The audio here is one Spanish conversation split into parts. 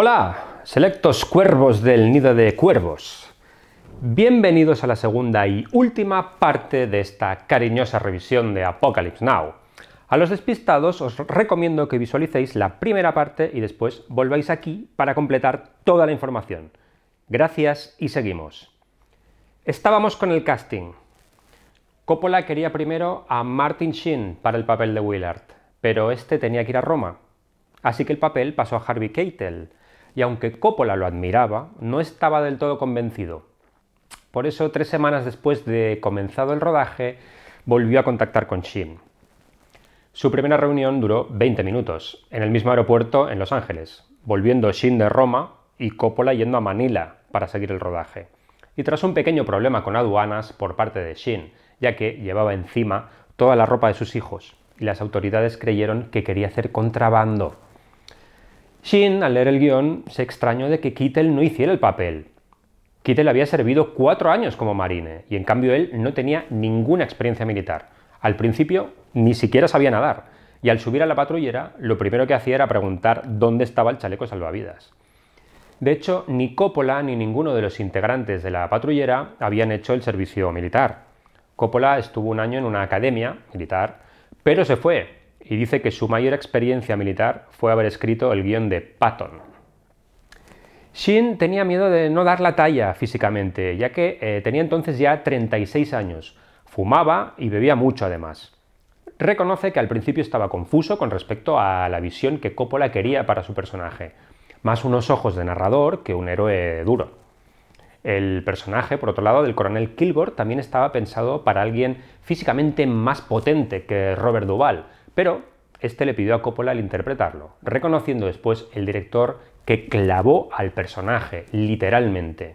Hola, selectos cuervos del nido de cuervos. Bienvenidos a la segunda y última parte de esta cariñosa revisión de Apocalypse Now. A los despistados os recomiendo que visualicéis la primera parte y después volváis aquí para completar toda la información. Gracias y seguimos. Estábamos con el casting. Coppola quería primero a Martin Sheen para el papel de Willard, pero este tenía que ir a Roma. Así que el papel pasó a Harvey Keitel, y aunque Coppola lo admiraba, no estaba del todo convencido. Por eso, tres semanas después de comenzado el rodaje, volvió a contactar con Shin. Su primera reunión duró 20 minutos, en el mismo aeropuerto en Los Ángeles, volviendo Shin de Roma y Coppola yendo a Manila para seguir el rodaje. Y tras un pequeño problema con aduanas por parte de Shin, ya que llevaba encima toda la ropa de sus hijos, y las autoridades creyeron que quería hacer contrabando Shin, al leer el guión, se extrañó de que Kittel no hiciera el papel. Kittel había servido cuatro años como marine y en cambio él no tenía ninguna experiencia militar. Al principio ni siquiera sabía nadar y al subir a la patrullera lo primero que hacía era preguntar dónde estaba el chaleco salvavidas. De hecho, ni Coppola ni ninguno de los integrantes de la patrullera habían hecho el servicio militar. Coppola estuvo un año en una academia militar, pero se fue y dice que su mayor experiencia militar fue haber escrito el guión de Patton. Shin tenía miedo de no dar la talla físicamente, ya que eh, tenía entonces ya 36 años, fumaba y bebía mucho además. Reconoce que al principio estaba confuso con respecto a la visión que Coppola quería para su personaje, más unos ojos de narrador que un héroe duro. El personaje, por otro lado, del coronel Kilgore también estaba pensado para alguien físicamente más potente que Robert Duvall, pero este le pidió a Coppola el interpretarlo, reconociendo después el director que clavó al personaje, literalmente.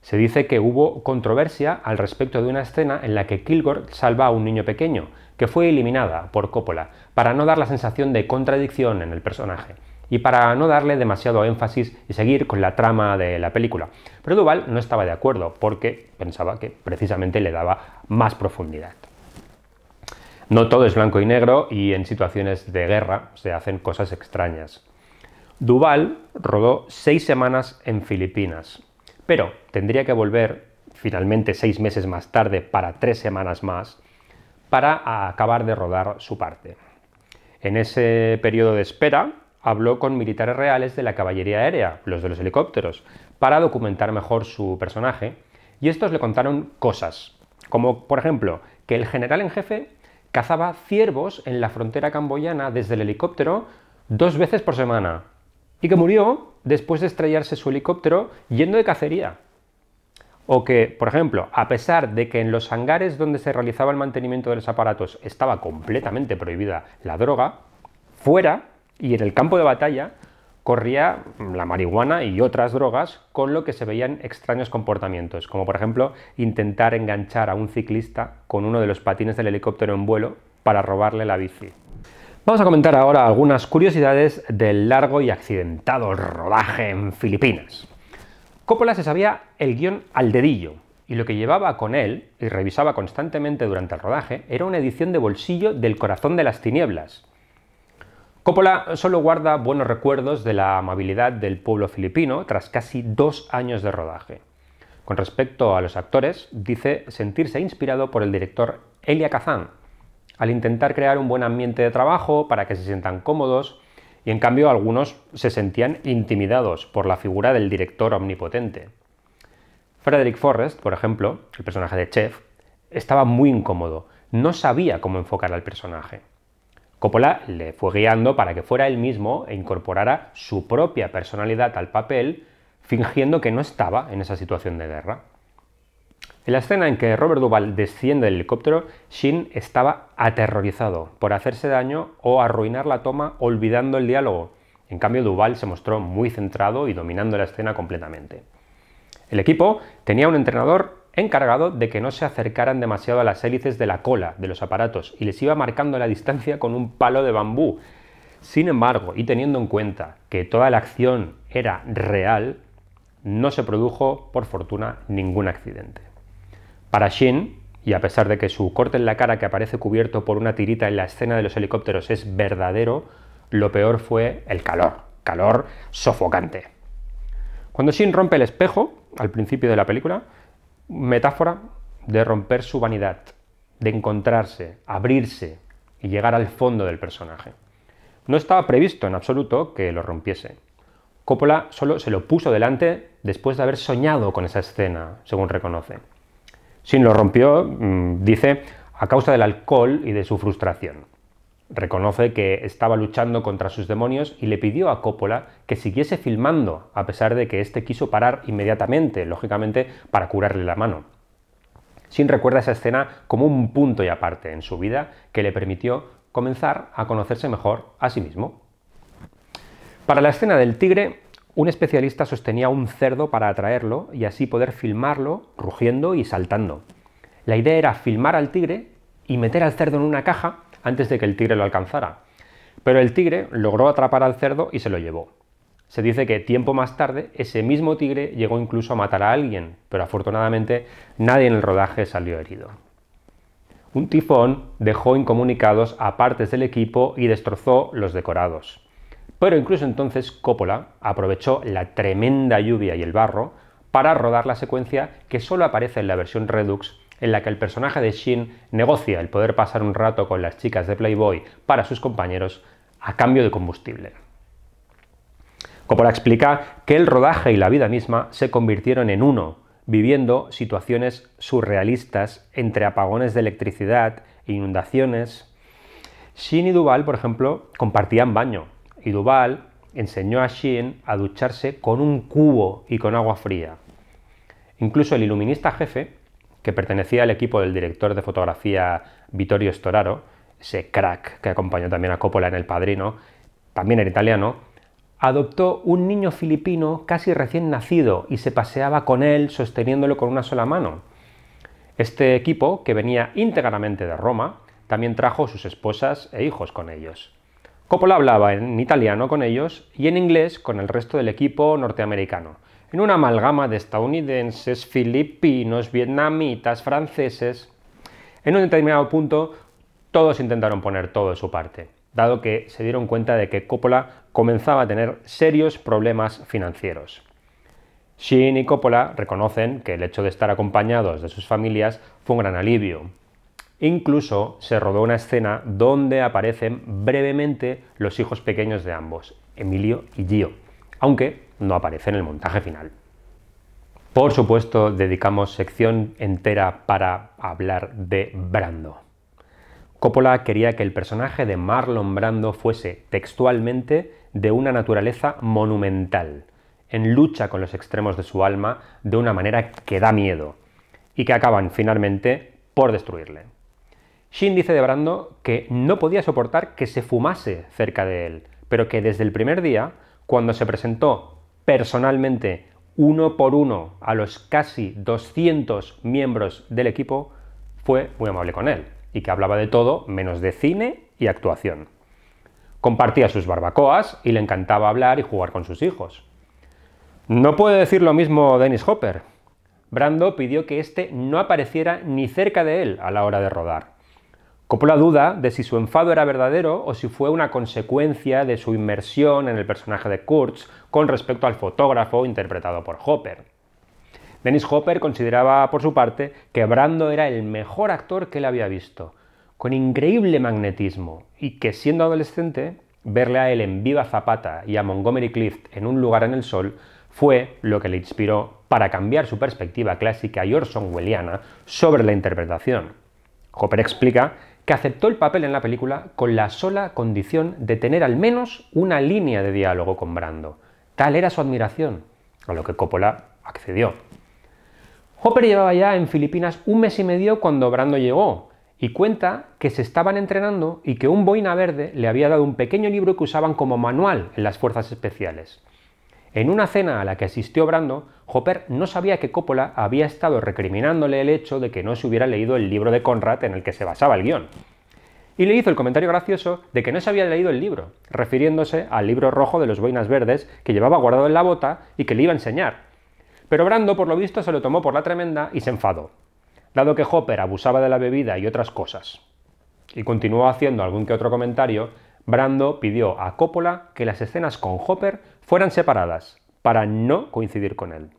Se dice que hubo controversia al respecto de una escena en la que Kilgore salva a un niño pequeño, que fue eliminada por Coppola, para no dar la sensación de contradicción en el personaje y para no darle demasiado énfasis y seguir con la trama de la película. Pero Duval no estaba de acuerdo porque pensaba que precisamente le daba más profundidad. No todo es blanco y negro y en situaciones de guerra se hacen cosas extrañas. Duval rodó seis semanas en Filipinas, pero tendría que volver finalmente seis meses más tarde para tres semanas más para acabar de rodar su parte. En ese periodo de espera habló con militares reales de la caballería aérea, los de los helicópteros, para documentar mejor su personaje y estos le contaron cosas, como por ejemplo que el general en jefe cazaba ciervos en la frontera camboyana desde el helicóptero dos veces por semana y que murió después de estrellarse su helicóptero yendo de cacería. O que, por ejemplo, a pesar de que en los hangares donde se realizaba el mantenimiento de los aparatos estaba completamente prohibida la droga, fuera y en el campo de batalla corría la marihuana y otras drogas, con lo que se veían extraños comportamientos, como por ejemplo intentar enganchar a un ciclista con uno de los patines del helicóptero en vuelo para robarle la bici. Vamos a comentar ahora algunas curiosidades del largo y accidentado rodaje en Filipinas. Coppola se sabía el guión al dedillo, y lo que llevaba con él, y revisaba constantemente durante el rodaje, era una edición de bolsillo del Corazón de las Tinieblas, Coppola solo guarda buenos recuerdos de la amabilidad del pueblo filipino tras casi dos años de rodaje. Con respecto a los actores, dice sentirse inspirado por el director Elia Kazan, al intentar crear un buen ambiente de trabajo para que se sientan cómodos, y en cambio algunos se sentían intimidados por la figura del director omnipotente. Frederick Forrest, por ejemplo, el personaje de Chef, estaba muy incómodo, no sabía cómo enfocar al personaje. Coppola le fue guiando para que fuera él mismo e incorporara su propia personalidad al papel, fingiendo que no estaba en esa situación de guerra. En la escena en que Robert Duvall desciende del helicóptero, Shin estaba aterrorizado por hacerse daño o arruinar la toma olvidando el diálogo. En cambio, Duval se mostró muy centrado y dominando la escena completamente. El equipo tenía un entrenador encargado de que no se acercaran demasiado a las hélices de la cola de los aparatos y les iba marcando la distancia con un palo de bambú. Sin embargo, y teniendo en cuenta que toda la acción era real, no se produjo, por fortuna, ningún accidente. Para Shin, y a pesar de que su corte en la cara que aparece cubierto por una tirita en la escena de los helicópteros es verdadero, lo peor fue el calor, calor sofocante. Cuando Shin rompe el espejo, al principio de la película, metáfora de romper su vanidad, de encontrarse, abrirse y llegar al fondo del personaje. No estaba previsto en absoluto que lo rompiese. Coppola solo se lo puso delante después de haber soñado con esa escena, según reconoce. Sin lo rompió, mm, dice, a causa del alcohol y de su frustración. Reconoce que estaba luchando contra sus demonios y le pidió a Coppola que siguiese filmando, a pesar de que éste quiso parar inmediatamente, lógicamente, para curarle la mano. Sin recuerda esa escena como un punto y aparte en su vida que le permitió comenzar a conocerse mejor a sí mismo. Para la escena del tigre, un especialista sostenía un cerdo para atraerlo y así poder filmarlo rugiendo y saltando. La idea era filmar al tigre y meter al cerdo en una caja antes de que el tigre lo alcanzara. Pero el tigre logró atrapar al cerdo y se lo llevó. Se dice que tiempo más tarde ese mismo tigre llegó incluso a matar a alguien, pero afortunadamente nadie en el rodaje salió herido. Un tifón dejó incomunicados a partes del equipo y destrozó los decorados. Pero incluso entonces Coppola aprovechó la tremenda lluvia y el barro para rodar la secuencia que solo aparece en la versión Redux en la que el personaje de Shin negocia el poder pasar un rato con las chicas de Playboy para sus compañeros a cambio de combustible. Coppola explica que el rodaje y la vida misma se convirtieron en uno, viviendo situaciones surrealistas entre apagones de electricidad e inundaciones. Shin y Duval, por ejemplo, compartían baño y Duval enseñó a Shin a ducharse con un cubo y con agua fría. Incluso el iluminista jefe que pertenecía al equipo del director de fotografía Vittorio Storaro, ese crack que acompañó también a Coppola en El Padrino, también en italiano, adoptó un niño filipino casi recién nacido y se paseaba con él sosteniéndolo con una sola mano. Este equipo, que venía íntegramente de Roma, también trajo sus esposas e hijos con ellos. Coppola hablaba en italiano con ellos y en inglés con el resto del equipo norteamericano en una amalgama de estadounidenses, filipinos, vietnamitas, franceses. En un determinado punto, todos intentaron poner todo de su parte, dado que se dieron cuenta de que Coppola comenzaba a tener serios problemas financieros. Shin y Coppola reconocen que el hecho de estar acompañados de sus familias fue un gran alivio. Incluso se rodó una escena donde aparecen brevemente los hijos pequeños de ambos, Emilio y Gio, aunque no aparece en el montaje final. Por supuesto, dedicamos sección entera para hablar de Brando. Coppola quería que el personaje de Marlon Brando fuese textualmente de una naturaleza monumental, en lucha con los extremos de su alma de una manera que da miedo, y que acaban finalmente por destruirle. Shin dice de Brando que no podía soportar que se fumase cerca de él, pero que desde el primer día, cuando se presentó personalmente uno por uno a los casi 200 miembros del equipo, fue muy amable con él y que hablaba de todo menos de cine y actuación. Compartía sus barbacoas y le encantaba hablar y jugar con sus hijos. No puede decir lo mismo Dennis Hopper. Brando pidió que éste no apareciera ni cerca de él a la hora de rodar la duda de si su enfado era verdadero o si fue una consecuencia de su inmersión en el personaje de Kurtz con respecto al fotógrafo interpretado por Hopper. Dennis Hopper consideraba, por su parte, que Brando era el mejor actor que él había visto, con increíble magnetismo, y que siendo adolescente, verle a él en Viva Zapata y a Montgomery Clift en Un lugar en el sol fue lo que le inspiró para cambiar su perspectiva clásica y Orson sobre la interpretación. Hopper explica que aceptó el papel en la película con la sola condición de tener al menos una línea de diálogo con Brando. Tal era su admiración, a lo que Coppola accedió. Hopper llevaba ya en Filipinas un mes y medio cuando Brando llegó y cuenta que se estaban entrenando y que un boina verde le había dado un pequeño libro que usaban como manual en las fuerzas especiales. En una cena a la que asistió Brando, Hopper no sabía que Coppola había estado recriminándole el hecho de que no se hubiera leído el libro de Conrad en el que se basaba el guión. Y le hizo el comentario gracioso de que no se había leído el libro, refiriéndose al libro rojo de los boinas verdes que llevaba guardado en la bota y que le iba a enseñar. Pero Brando, por lo visto, se lo tomó por la tremenda y se enfadó, dado que Hopper abusaba de la bebida y otras cosas. Y continuó haciendo algún que otro comentario, Brando pidió a Coppola que las escenas con Hopper fueran separadas para no coincidir con él.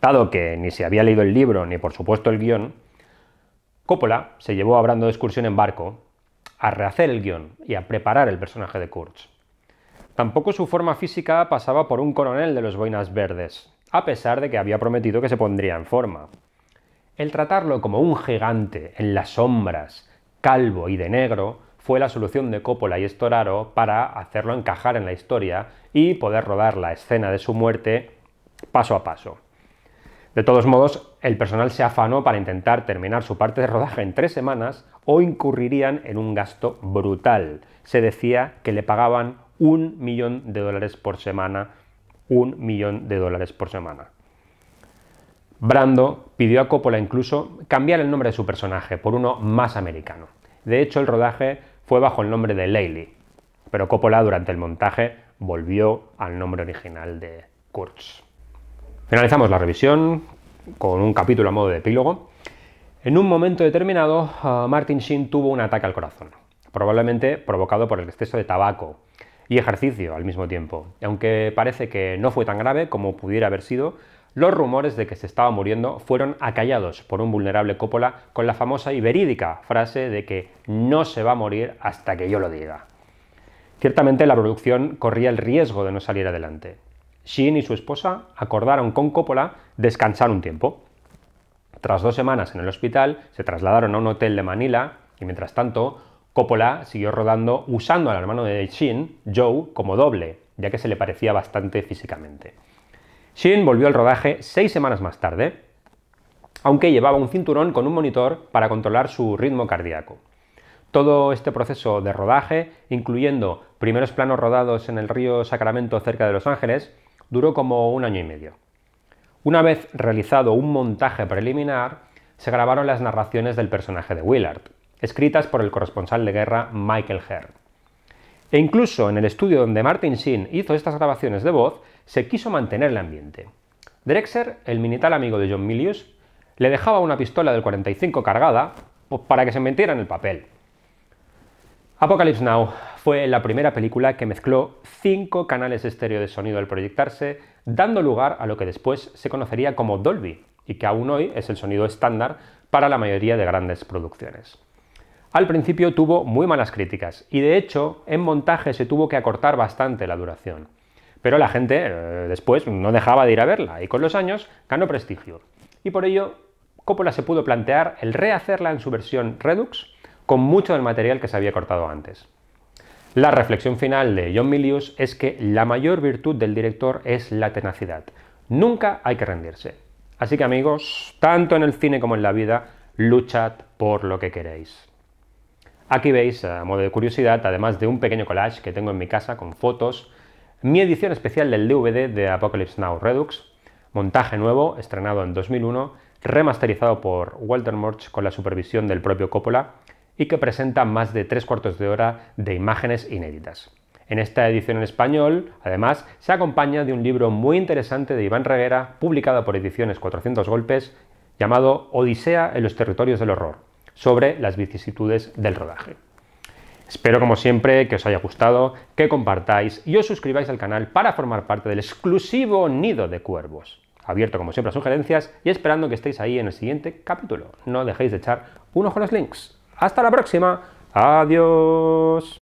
Dado que ni se había leído el libro ni por supuesto el guión, Coppola se llevó a Brando de excursión en barco a rehacer el guión y a preparar el personaje de Kurtz. Tampoco su forma física pasaba por un coronel de los boinas verdes, a pesar de que había prometido que se pondría en forma. El tratarlo como un gigante en las sombras, calvo y de negro, fue la solución de Coppola y Estoraro para hacerlo encajar en la historia y poder rodar la escena de su muerte paso a paso. De todos modos, el personal se afanó para intentar terminar su parte de rodaje en tres semanas o incurrirían en un gasto brutal. Se decía que le pagaban un millón de dólares por semana, un millón de dólares por semana. Brando pidió a Coppola incluso cambiar el nombre de su personaje por uno más americano. De hecho, el rodaje fue bajo el nombre de Leily, pero Coppola durante el montaje volvió al nombre original de Kurtz. Finalizamos la revisión con un capítulo a modo de epílogo. En un momento determinado, ah, Martin Sheen tuvo un ataque al corazón, probablemente provocado por el exceso de tabaco y ejercicio al mismo tiempo, aunque parece que no fue tan grave como pudiera haber sido los rumores de que se estaba muriendo fueron acallados por un vulnerable Coppola con la famosa y verídica frase de que no se va a morir hasta que yo lo diga. Ciertamente la producción corría el riesgo de no salir adelante. Sheen y su esposa acordaron con Coppola descansar un tiempo. Tras dos semanas en el hospital, se trasladaron a un hotel de Manila y mientras tanto, Coppola siguió rodando usando al hermano de Shin, Joe, como doble, ya que se le parecía bastante físicamente. Shin volvió al rodaje seis semanas más tarde, aunque llevaba un cinturón con un monitor para controlar su ritmo cardíaco. Todo este proceso de rodaje, incluyendo primeros planos rodados en el río Sacramento cerca de Los Ángeles, duró como un año y medio. Una vez realizado un montaje preliminar, se grabaron las narraciones del personaje de Willard, escritas por el corresponsal de guerra Michael Herr. E incluso en el estudio donde Martin Sheen hizo estas grabaciones de voz, se quiso mantener el ambiente. Drexer, el minital amigo de John Milius, le dejaba una pistola del 45 cargada pues, para que se metiera en el papel. Apocalypse Now fue la primera película que mezcló cinco canales estéreo de sonido al proyectarse, dando lugar a lo que después se conocería como Dolby y que aún hoy es el sonido estándar para la mayoría de grandes producciones. Al principio tuvo muy malas críticas y de hecho en montaje se tuvo que acortar bastante la duración. Pero la gente eh, después no dejaba de ir a verla y con los años ganó prestigio. Y por ello, Coppola se pudo plantear el rehacerla en su versión Redux con mucho del material que se había cortado antes. La reflexión final de John Milius es que la mayor virtud del director es la tenacidad. Nunca hay que rendirse. Así que amigos, tanto en el cine como en la vida, luchad por lo que queréis. Aquí veis, a modo de curiosidad, además de un pequeño collage que tengo en mi casa con fotos mi edición especial del DVD de Apocalypse Now Redux, montaje nuevo, estrenado en 2001, remasterizado por Walter Murch con la supervisión del propio Coppola y que presenta más de tres cuartos de hora de imágenes inéditas. En esta edición en español, además, se acompaña de un libro muy interesante de Iván Reguera, publicado por Ediciones 400 Golpes, llamado Odisea en los territorios del horror, sobre las vicisitudes del rodaje. Espero como siempre que os haya gustado, que compartáis y os suscribáis al canal para formar parte del exclusivo nido de cuervos. Abierto como siempre a sugerencias y esperando que estéis ahí en el siguiente capítulo. No dejéis de echar un ojo los links. Hasta la próxima. Adiós.